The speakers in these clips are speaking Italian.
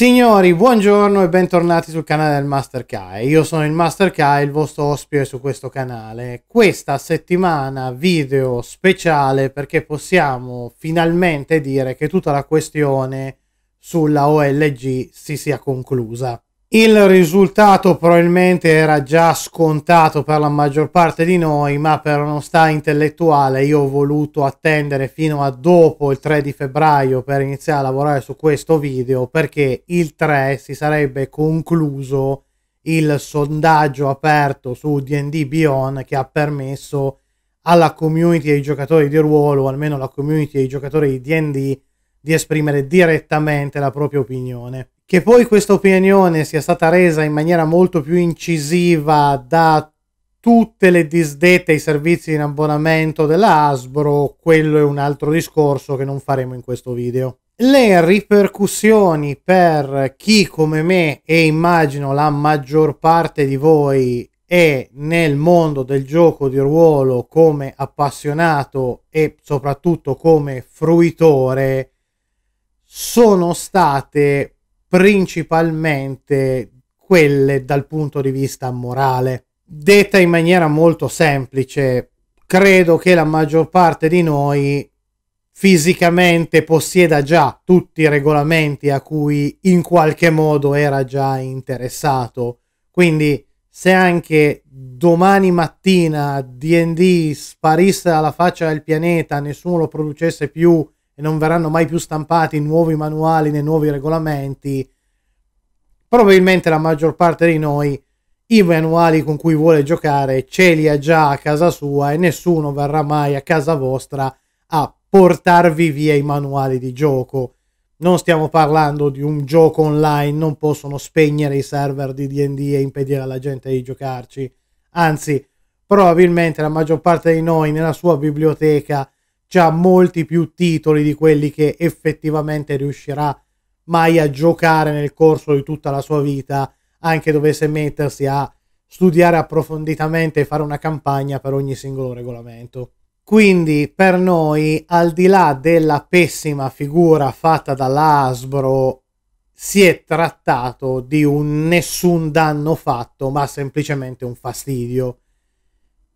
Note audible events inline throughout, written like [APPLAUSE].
Signori, buongiorno e bentornati sul canale del Master Kai. Io sono il Master Kai, il vostro ospite su questo canale. Questa settimana video speciale perché possiamo finalmente dire che tutta la questione sulla OLG si sia conclusa. Il risultato probabilmente era già scontato per la maggior parte di noi, ma per onestà intellettuale io ho voluto attendere fino a dopo il 3 di febbraio per iniziare a lavorare su questo video perché il 3 si sarebbe concluso il sondaggio aperto su D&D Beyond che ha permesso alla community dei giocatori di ruolo, o almeno alla community dei giocatori di D&D, di esprimere direttamente la propria opinione che poi questa opinione sia stata resa in maniera molto più incisiva da tutte le disdette ai servizi in abbonamento della Hasbro, quello è un altro discorso che non faremo in questo video. Le ripercussioni per chi come me e immagino la maggior parte di voi è nel mondo del gioco di ruolo come appassionato e soprattutto come fruitore sono state principalmente quelle dal punto di vista morale. Detta in maniera molto semplice, credo che la maggior parte di noi fisicamente possieda già tutti i regolamenti a cui in qualche modo era già interessato. Quindi se anche domani mattina DD sparisse dalla faccia del pianeta, nessuno lo producesse più e non verranno mai più stampati nuovi manuali né nuovi regolamenti, probabilmente la maggior parte di noi i manuali con cui vuole giocare ce li ha già a casa sua e nessuno verrà mai a casa vostra a portarvi via i manuali di gioco. Non stiamo parlando di un gioco online, non possono spegnere i server di DD e impedire alla gente di giocarci. Anzi, probabilmente la maggior parte di noi nella sua biblioteca già molti più titoli di quelli che effettivamente riuscirà mai a giocare nel corso di tutta la sua vita, anche dovesse mettersi a studiare approfonditamente e fare una campagna per ogni singolo regolamento. Quindi per noi, al di là della pessima figura fatta dall'Asbro, si è trattato di un nessun danno fatto, ma semplicemente un fastidio.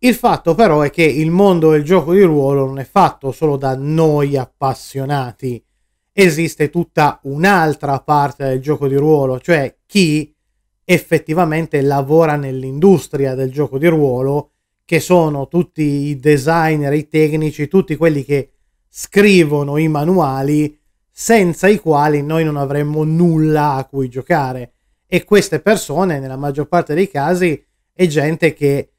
Il fatto però è che il mondo del gioco di ruolo non è fatto solo da noi appassionati, esiste tutta un'altra parte del gioco di ruolo, cioè chi effettivamente lavora nell'industria del gioco di ruolo, che sono tutti i designer, i tecnici, tutti quelli che scrivono i manuali, senza i quali noi non avremmo nulla a cui giocare. E queste persone, nella maggior parte dei casi, è gente che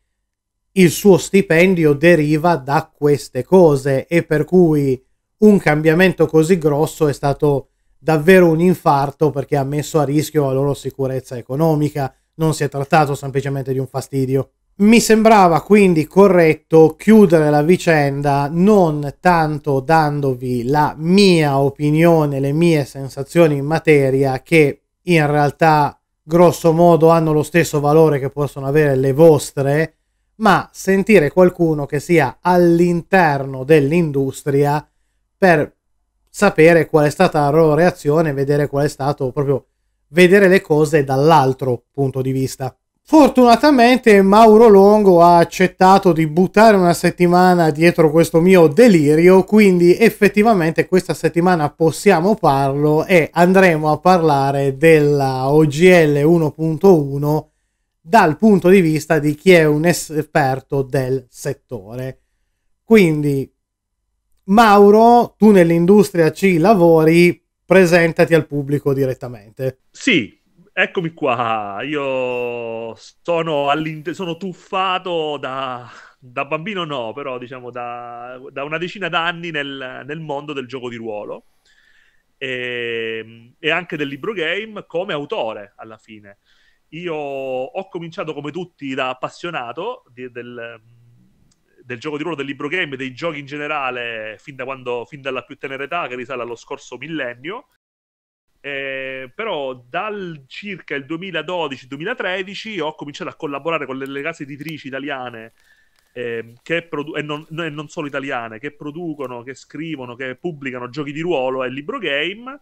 il suo stipendio deriva da queste cose e per cui un cambiamento così grosso è stato davvero un infarto perché ha messo a rischio la loro sicurezza economica, non si è trattato semplicemente di un fastidio. Mi sembrava quindi corretto chiudere la vicenda non tanto dandovi la mia opinione, le mie sensazioni in materia che in realtà grosso modo hanno lo stesso valore che possono avere le vostre, ma sentire qualcuno che sia all'interno dell'industria per sapere qual è stata la loro reazione, vedere qual è stato proprio vedere le cose dall'altro punto di vista. Fortunatamente Mauro Longo ha accettato di buttare una settimana dietro questo mio delirio, quindi effettivamente questa settimana possiamo farlo e andremo a parlare della OGL 1.1 dal punto di vista di chi è un esperto del settore. Quindi, Mauro, tu nell'industria ci lavori, presentati al pubblico direttamente. Sì, eccomi qua. Io sono, sono tuffato da, da, bambino, no, però diciamo da, da una decina d'anni nel, nel, mondo del gioco di ruolo e, e anche del libro game come autore alla fine io ho cominciato come tutti da appassionato di, del, del, gioco di ruolo, del libro game, dei giochi in generale, fin, da quando, fin dalla più tenera età, che risale allo scorso millennio. Eh, però dal circa il 2012-2013 ho cominciato a collaborare con le, case editrici italiane eh, produ- e, non, e non solo italiane che producono, che scrivono, che pubblicano giochi di ruolo e libro game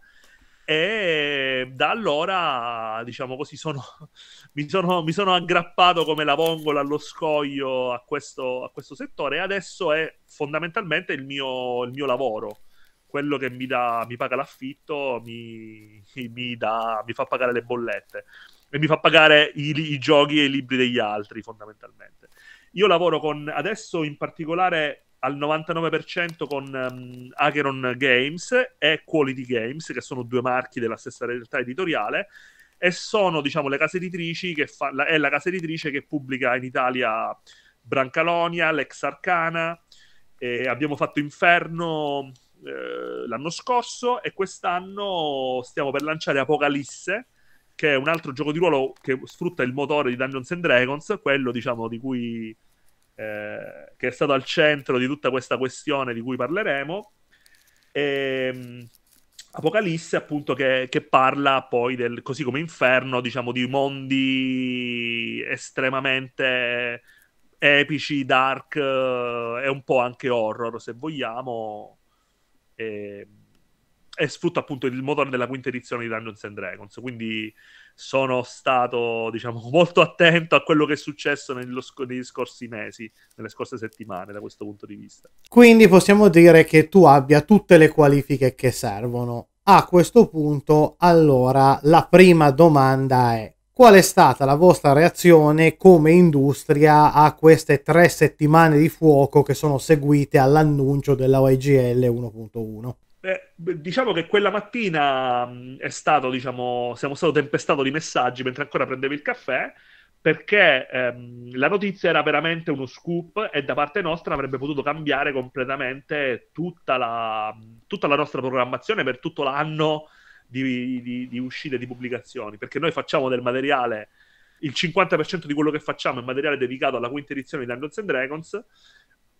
e da allora, diciamo così, sono, [LAUGHS] mi, sono, mi, sono, aggrappato come la vongola allo scoglio a questo, a questo settore e adesso è fondamentalmente il mio, il mio lavoro quello che mi, dà, mi paga l'affitto, mi, [LAUGHS] mi, dà, mi, fa pagare le bollette e mi fa pagare i, i, giochi e i libri degli altri, fondamentalmente. Io lavoro con adesso in particolare al 99% con um, Acheron Games e Quality Games, che sono due marchi della stessa realtà editoriale, e sono, diciamo, le case editrici che fa, la, è la casa editrice che pubblica in Italia Brancalonia, Lex Arcana, eh, abbiamo fatto Inferno eh, l'anno scorso e quest'anno stiamo per lanciare Apocalisse, che è un altro gioco di ruolo che sfrutta il motore di Dungeons and Dragons, quello, diciamo, di cui eh, che è stato al centro di tutta questa questione di cui parleremo. E, ehm, Apocalisse, appunto, che, che, parla poi del, così come inferno, diciamo, di mondi estremamente epici, dark eh, e un po' anche horror, se vogliamo. E, ehm, e sfrutta appunto il motore della quinta edizione di Dungeons and Dragons. Quindi sono stato, diciamo, [LAUGHS] molto attento a quello che è successo sc- negli scorsi mesi, nelle scorse settimane, da questo punto di vista. Quindi possiamo dire che tu abbia tutte le qualifiche che servono. A questo punto, allora, la prima domanda è Qual è stata la vostra reazione come industria a queste tre settimane di fuoco che sono seguite all'annuncio della OGL 1.1? Eh, diciamo che quella mattina mm, è stato, diciamo, siamo stati tempestati di messaggi mentre ancora prendevo il caffè perché ehm, la notizia era veramente uno scoop e da parte nostra avrebbe potuto cambiare completamente tutta la, tutta la nostra programmazione per tutto l'anno di, di, di uscite e di pubblicazioni, perché noi facciamo del materiale, il 50% di quello che facciamo è materiale dedicato alla quinta edizione di Dungeons Dragons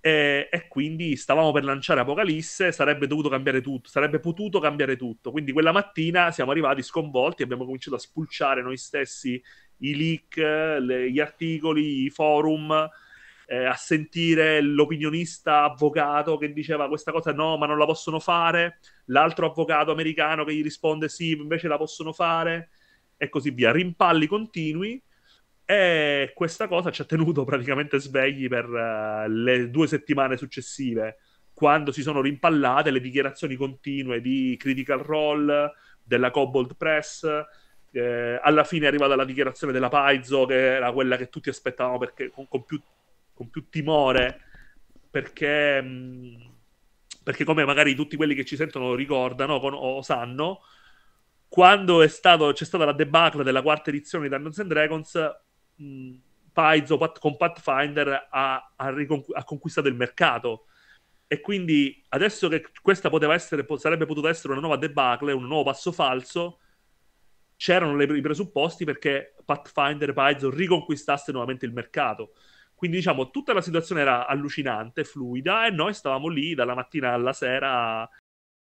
e, e, quindi stavamo per lanciare Apocalisse, sarebbe dovuto cambiare tutto, sarebbe potuto cambiare tutto. Quindi quella mattina siamo arrivati sconvolti, abbiamo cominciato a spulciare noi stessi i leak, le, gli articoli, i forum, eh, a sentire l'opinionista avvocato che diceva questa cosa no, ma non la possono fare, l'altro avvocato americano che gli risponde sì, invece la possono fare, e così via. Rimpalli continui e questa cosa ci ha tenuto praticamente svegli per uh, le due settimane successive, quando si sono rimpallate le dichiarazioni continue di Critical Role, della Cobalt Press. Eh, alla fine è arrivata la dichiarazione della Paizo, che era quella che tutti aspettavamo perché, con, con, più, con più, timore, perché, mh, mm, perché, come magari tutti quelli che ci sentono ricordano con, o sanno, quando stato, c'è stata la debacle della quarta edizione di Dungeons and Dragons, mh, Paizo con Pathfinder ha, ha, riconqu- ha conquistato il mercato. E quindi adesso che questa poteva essere, sarebbe potuta essere una nuova debacle, un nuovo passo falso, c'erano le, i presupposti perché Pathfinder e Paizo riconquistasse nuovamente il mercato. Quindi diciamo, tutta la situazione era allucinante, fluida, e noi stavamo lì dalla mattina alla sera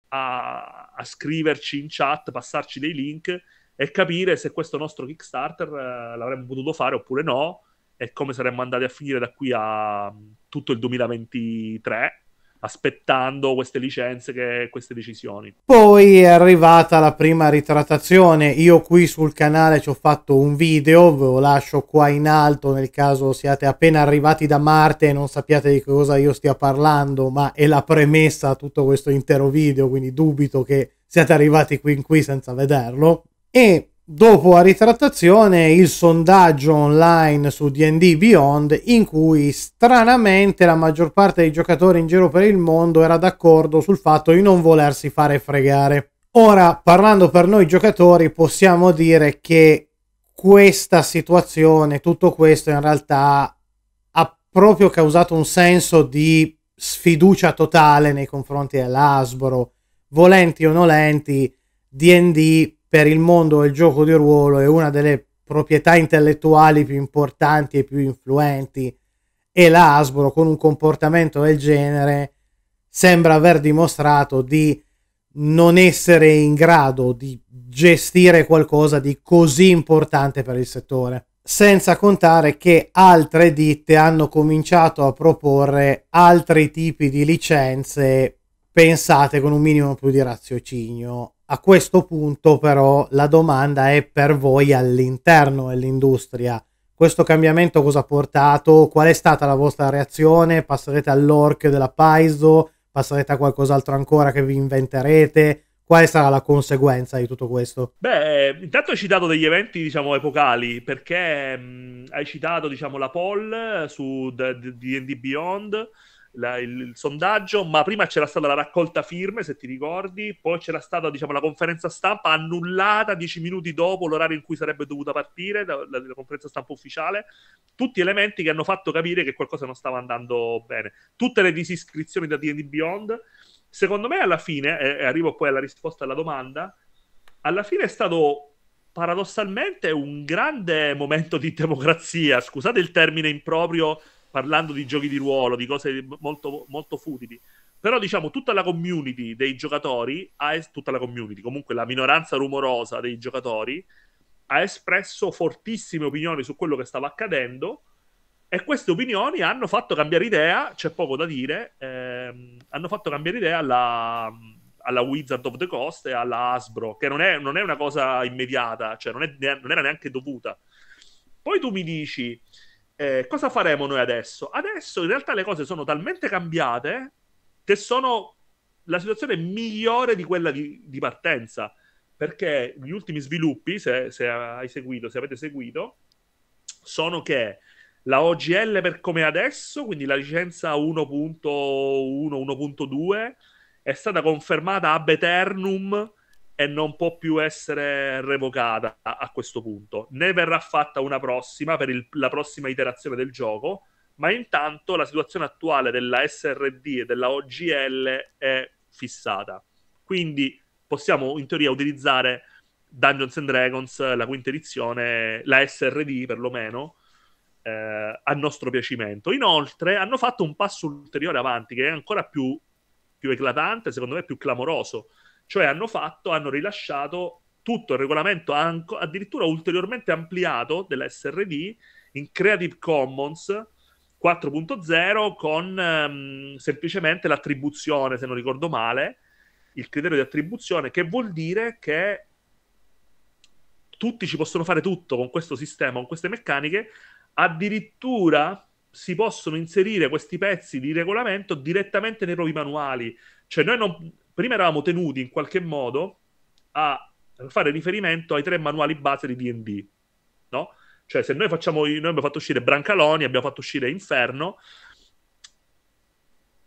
a, a, scriverci in chat, passarci dei link e capire se questo nostro Kickstarter eh, l'avremmo potuto fare oppure no e come saremmo andati a finire da qui a mm, tutto il 2023 aspettando queste licenze, e queste decisioni. Poi è arrivata la prima ritrattazione, io qui sul canale ci ho fatto un video, ve lo lascio qua in alto nel caso siate appena arrivati da Marte e non sappiate di cosa io stia parlando, ma è la premessa a tutto questo intero video, quindi dubito che siate arrivati qui in qui senza vederlo e dopo la ritrattazione il sondaggio online su DD Beyond in cui stranamente la maggior parte dei giocatori in giro per il mondo era d'accordo sul fatto di non volersi fare fregare. Ora, parlando per noi giocatori, possiamo dire che questa situazione, tutto questo in realtà ha proprio causato un senso di sfiducia totale nei confronti dell'Asboro. Volenti o nolenti, DD per il mondo del gioco di ruolo è una delle proprietà intellettuali più importanti e più influenti e l'Asbro con un comportamento del genere sembra aver dimostrato di non essere in grado di gestire qualcosa di così importante per il settore. Senza contare che altre ditte hanno cominciato a proporre altri tipi di licenze pensate con un minimo più di raziocinio a questo punto però la domanda è per voi all'interno dell'industria. Questo cambiamento cosa ha portato? Qual è stata la vostra reazione? Passerete all'orc della Paiso? Passerete a qualcos'altro ancora che vi inventerete? Quale sarà la conseguenza di tutto questo? Beh, intanto hai citato degli eventi, diciamo, epocali, perché mh, mm, hai citato, diciamo, la poll eh, su D&D Beyond, la, il, il, sondaggio, ma prima c'era stata la raccolta firme, se ti ricordi, poi c'era stata diciamo, la conferenza stampa annullata dieci minuti dopo l'orario in cui sarebbe dovuta partire la, la, la, conferenza stampa ufficiale, tutti elementi che hanno fatto capire che qualcosa non stava andando bene. Tutte le disiscrizioni da D&D Beyond, secondo me alla fine, e eh, arrivo poi alla risposta alla domanda, alla fine è stato paradossalmente un grande momento di democrazia, scusate il termine improprio parlando di giochi di ruolo, di cose molto, molto futili. Però diciamo tutta la community dei giocatori, es- tutta la community, comunque la minoranza rumorosa dei giocatori, ha espresso fortissime opinioni su quello che stava accadendo e queste opinioni hanno fatto cambiare idea, c'è poco da dire, ehm, hanno fatto cambiare idea alla, alla, Wizard of the Coast e alla Hasbro, che non è, non è una cosa immediata, cioè non, è, non era neanche dovuta. Poi tu mi dici, eh, cosa faremo noi adesso? Adesso in realtà le cose sono talmente cambiate che sono la situazione migliore di quella di, di partenza, perché gli ultimi sviluppi, se, se, hai seguito, se avete seguito, sono che la OGL per come adesso, quindi la licenza 1.1, 1.2, è stata confermata ab eternum e non può più essere revocata a, a questo punto. Ne verrà fatta una prossima per il, la prossima iterazione del gioco, ma intanto la situazione attuale della SRD e della OGL è fissata. Quindi possiamo in teoria utilizzare Dungeons and Dragons, la quinta edizione, la SRD perlomeno, eh, a nostro piacimento. Inoltre hanno fatto un passo ulteriore avanti che è ancora più, più eclatante, secondo me più clamoroso, cioè hanno fatto, hanno rilasciato tutto il regolamento anco, addirittura ulteriormente ampliato della SRD in Creative Commons 4.0 con ehm, semplicemente l'attribuzione, se non ricordo male, il criterio di attribuzione, che vuol dire che tutti ci possono fare tutto con questo sistema, con queste meccaniche, addirittura si possono inserire questi pezzi di regolamento direttamente nei propri manuali. Cioè noi non, prima eravamo tenuti in qualche modo a fare riferimento ai tre manuali base di DD, no? Cioè, se noi facciamo, noi abbiamo fatto uscire Brancaloni, abbiamo fatto uscire Inferno,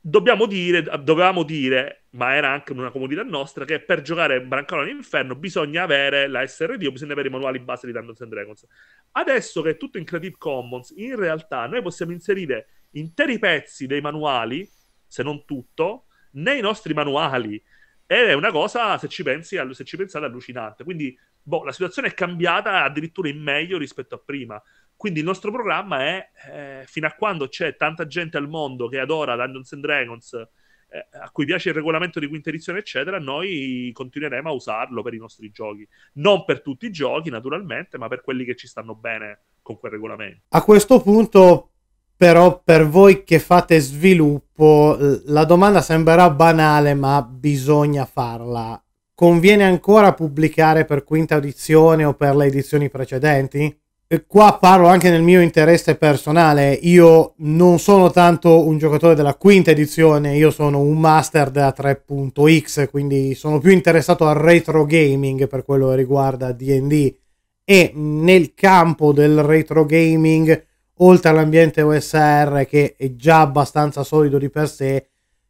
dobbiamo dire, dovevamo dire, ma era anche una comodità nostra, che per giocare Brancaloni Brancalone Inferno bisogna avere la SRD o bisogna avere i manuali base di Dungeons and Dragons. Adesso che è tutto in Creative Commons, in realtà noi possiamo inserire interi pezzi dei manuali, se non tutto, nei nostri manuali. È una cosa, se ci, pensi, se ci pensate, allucinante. Quindi boh, la situazione è cambiata addirittura in meglio rispetto a prima. Quindi il nostro programma è eh, fino a quando c'è tanta gente al mondo che adora Dungeons and Dragons, eh, a cui piace il regolamento di quinta edizione, eccetera, noi continueremo a usarlo per i nostri giochi. Non per tutti i giochi, naturalmente, ma per quelli che ci stanno bene con quel regolamento. A questo punto però per voi che fate sviluppo la domanda sembrerà banale ma bisogna farla. Conviene ancora pubblicare per quinta edizione o per le edizioni precedenti? E qua parlo anche nel mio interesse personale, io non sono tanto un giocatore della quinta edizione, io sono un master della 3.x, quindi sono più interessato al retro gaming per quello che riguarda DD e nel campo del retro gaming oltre all'ambiente OSR che è già abbastanza solido di per sé,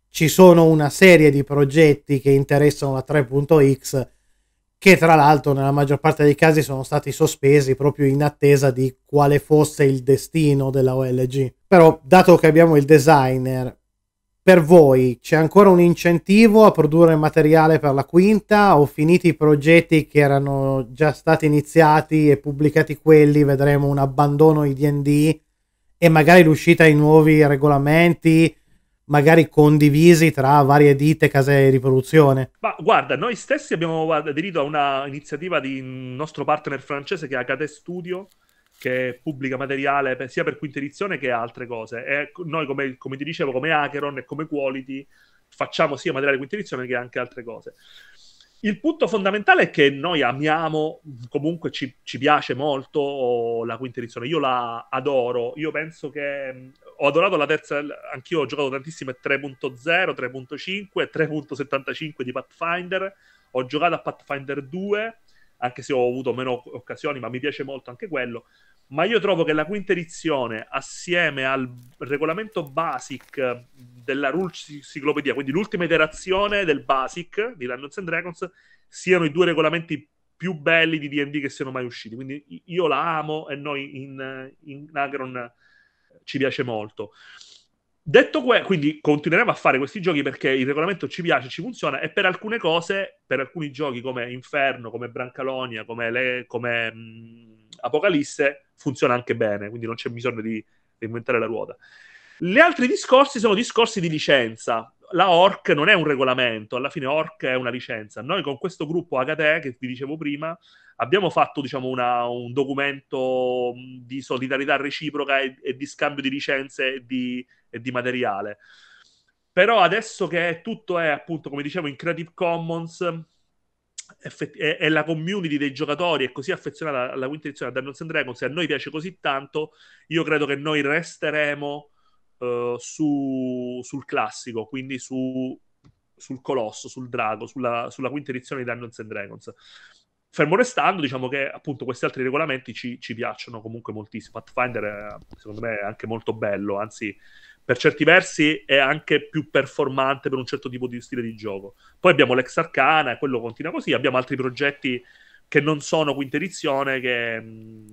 ci sono una serie di progetti che interessano la 3.x che tra l'altro nella maggior parte dei casi sono stati sospesi proprio in attesa di quale fosse il destino della OLG. Però dato che abbiamo il designer per voi c'è ancora un incentivo a produrre materiale per la quinta o finiti i progetti che erano già stati iniziati e pubblicati quelli vedremo un abbandono di D&D e magari l'uscita di nuovi regolamenti magari condivisi tra varie ditte, case di produzione. Ma guarda, noi stessi abbiamo aderito a una iniziativa di nostro partner francese che è HD Studio, che pubblica materiale per, sia per quinta edizione che altre cose. E noi, come, come ti dicevo, come Acheron e come Quality, facciamo sia materiale quinta edizione che anche altre cose. Il punto fondamentale è che noi amiamo, comunque ci, ci, piace molto la quinta edizione, io la adoro, io penso che ho adorato la terza, anch'io ho giocato tantissimo 3.0, 3.5, 3.75 di Pathfinder, ho giocato a Pathfinder 2, anche se ho avuto meno occasioni, ma mi piace molto anche quello. Ma io trovo che la quinta edizione, assieme al regolamento basic eh, della Rule Cyclopedia, quindi l'ultima iterazione del basic di Dungeons and Dragons, siano i due regolamenti più belli di DD che siano mai usciti. Quindi io la amo e noi in, in Agron ci piace molto. Detto questo, quindi continueremo a fare questi giochi perché il regolamento ci piace, ci funziona e per alcune cose, per alcuni giochi come Inferno, come Brancalonia, come, le, come mh, mm, Apocalisse, funziona anche bene, quindi non c'è bisogno di, di inventare la ruota. Gli altri discorsi sono discorsi di licenza, la ORC non è un regolamento, alla fine ORC è una licenza. Noi con questo gruppo HTE che vi dicevo prima abbiamo fatto diciamo, una, un documento di solidarietà reciproca e, e di scambio di licenze e di, e di, materiale. Però adesso che tutto è appunto, come dicevo, in Creative Commons e la community dei giocatori è così affezionata alla quinta edizione a Dungeons and Dragons e a noi piace così tanto, io credo che noi resteremo eh, su, sul classico, quindi su, sul Colosso, sul Drago, sulla, sulla quinta edizione di Dungeons and Dragons. Fermo restando, diciamo che appunto questi altri regolamenti ci, ci piacciono comunque moltissimo. Pathfinder, è, secondo me, è anche molto bello, anzi, per certi versi è anche più performante per un certo tipo di stile di gioco. Poi abbiamo l'ex Arcana e quello continua così. Abbiamo altri progetti che non sono quinta edizione che,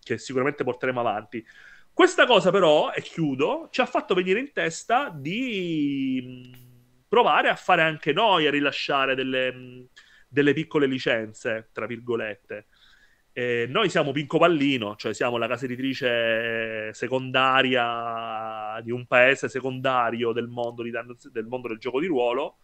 che sicuramente porteremo avanti. Questa cosa però, e chiudo, ci ha fatto venire in testa di provare a fare anche noi, a rilasciare delle, delle piccole licenze, tra virgolette. Eh, noi siamo Pinco Pallino, cioè siamo la casa editrice eh, secondaria di un paese secondario del mondo, di, del, mondo del gioco di ruolo,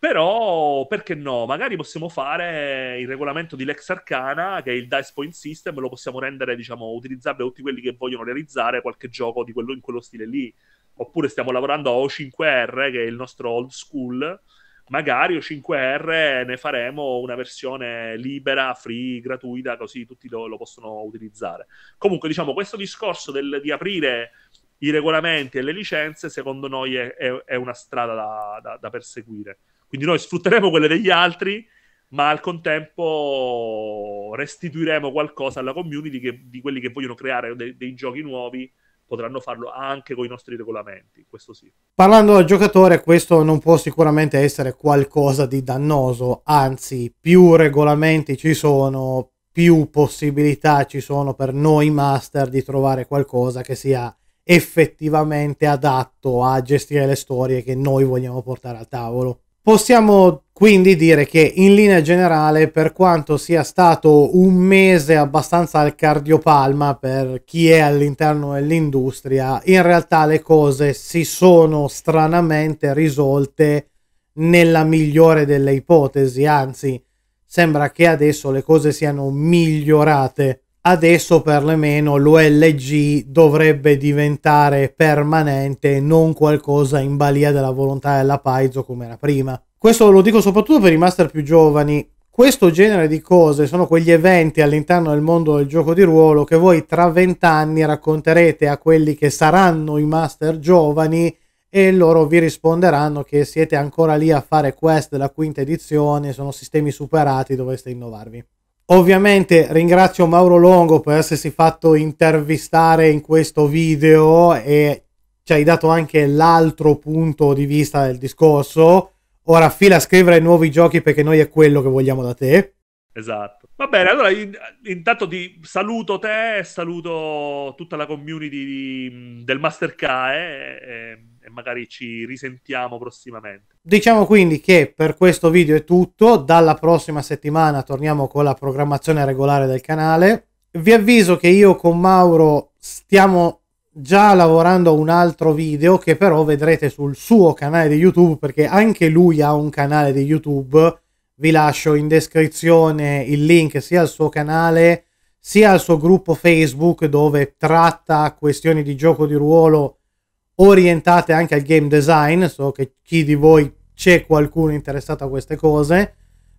però, perché no? Magari possiamo fare il regolamento di Lex Arcana, che è il Dice Point System, lo possiamo rendere, diciamo, utilizzabile a tutti quelli che vogliono realizzare qualche gioco quello, in quello stile lì. Oppure stiamo lavorando a O5R, che è il nostro old school, magari O5R ne faremo una versione libera, free, gratuita, così tutti lo, lo possono utilizzare. Comunque, diciamo, questo discorso del, di aprire i regolamenti e le licenze, secondo noi è, è, è una strada da, da, da perseguire. Quindi noi sfrutteremo quelle degli altri, ma al contempo restituiremo qualcosa alla community che, di quelli che vogliono creare dei, dei giochi nuovi potranno farlo anche con i nostri regolamenti, questo sì. Parlando da giocatore, questo non può sicuramente essere qualcosa di dannoso, anzi, più regolamenti ci sono, più possibilità ci sono per noi master di trovare qualcosa che sia effettivamente adatto a gestire le storie che noi vogliamo portare al tavolo. Possiamo quindi dire che in linea generale, per quanto sia stato un mese abbastanza al cardiopalma per chi è all'interno dell'industria, in realtà le cose si sono stranamente risolte nella migliore delle ipotesi, anzi sembra che adesso le cose siano migliorate adesso perlomeno l'OLG dovrebbe diventare permanente, non qualcosa in balia della volontà della Paizo come era prima. Questo lo dico soprattutto per i master più giovani. Questo genere di cose sono quegli eventi all'interno del mondo del gioco di ruolo che voi tra vent'anni racconterete a quelli che saranno i master giovani e loro vi risponderanno che siete ancora lì a fare quest della quinta edizione, sono sistemi superati, dovreste innovarvi. Ovviamente ringrazio Mauro Longo per essersi fatto intervistare in questo video e ci hai dato anche l'altro punto di vista del discorso. Ora fila a scrivere nuovi giochi perché noi è quello che vogliamo da te. Esatto. Va bene, allora intanto ti saluto te, saluto tutta la community di, del Mastercae. Eh, eh e magari ci risentiamo prossimamente. Diciamo quindi che per questo video è tutto, dalla prossima settimana torniamo con la programmazione regolare del canale. Vi avviso che io con Mauro stiamo già lavorando a un altro video che però vedrete sul suo canale di YouTube perché anche lui ha un canale di YouTube. Vi lascio in descrizione il link sia al suo canale sia al suo gruppo Facebook dove tratta questioni di gioco di ruolo orientate anche al game design, so che chi di voi c'è qualcuno interessato a queste cose,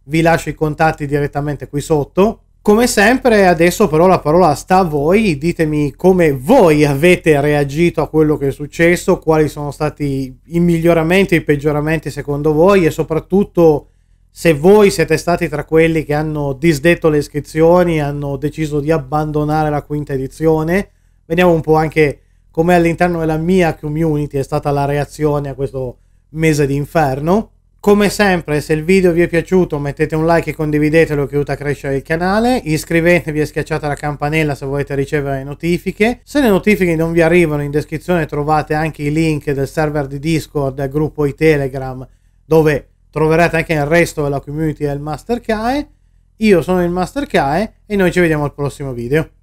vi lascio i contatti direttamente qui sotto. Come sempre, adesso però la parola sta a voi, ditemi come voi avete reagito a quello che è successo, quali sono stati i miglioramenti e i peggioramenti secondo voi e soprattutto se voi siete stati tra quelli che hanno disdetto le iscrizioni, hanno deciso di abbandonare la quinta edizione. Vediamo un po' anche come all'interno della mia community è stata la reazione a questo mese di inferno. Come sempre, se il video vi è piaciuto, mettete un like e condividetelo che aiuta a crescere il canale. Iscrivetevi e schiacciate la campanella se volete ricevere notifiche. Se le notifiche non vi arrivano, in descrizione trovate anche i link del server di Discord, del gruppo i Telegram, dove troverete anche il resto della community del Master Kae. Io sono il Master Kae e noi ci vediamo al prossimo video.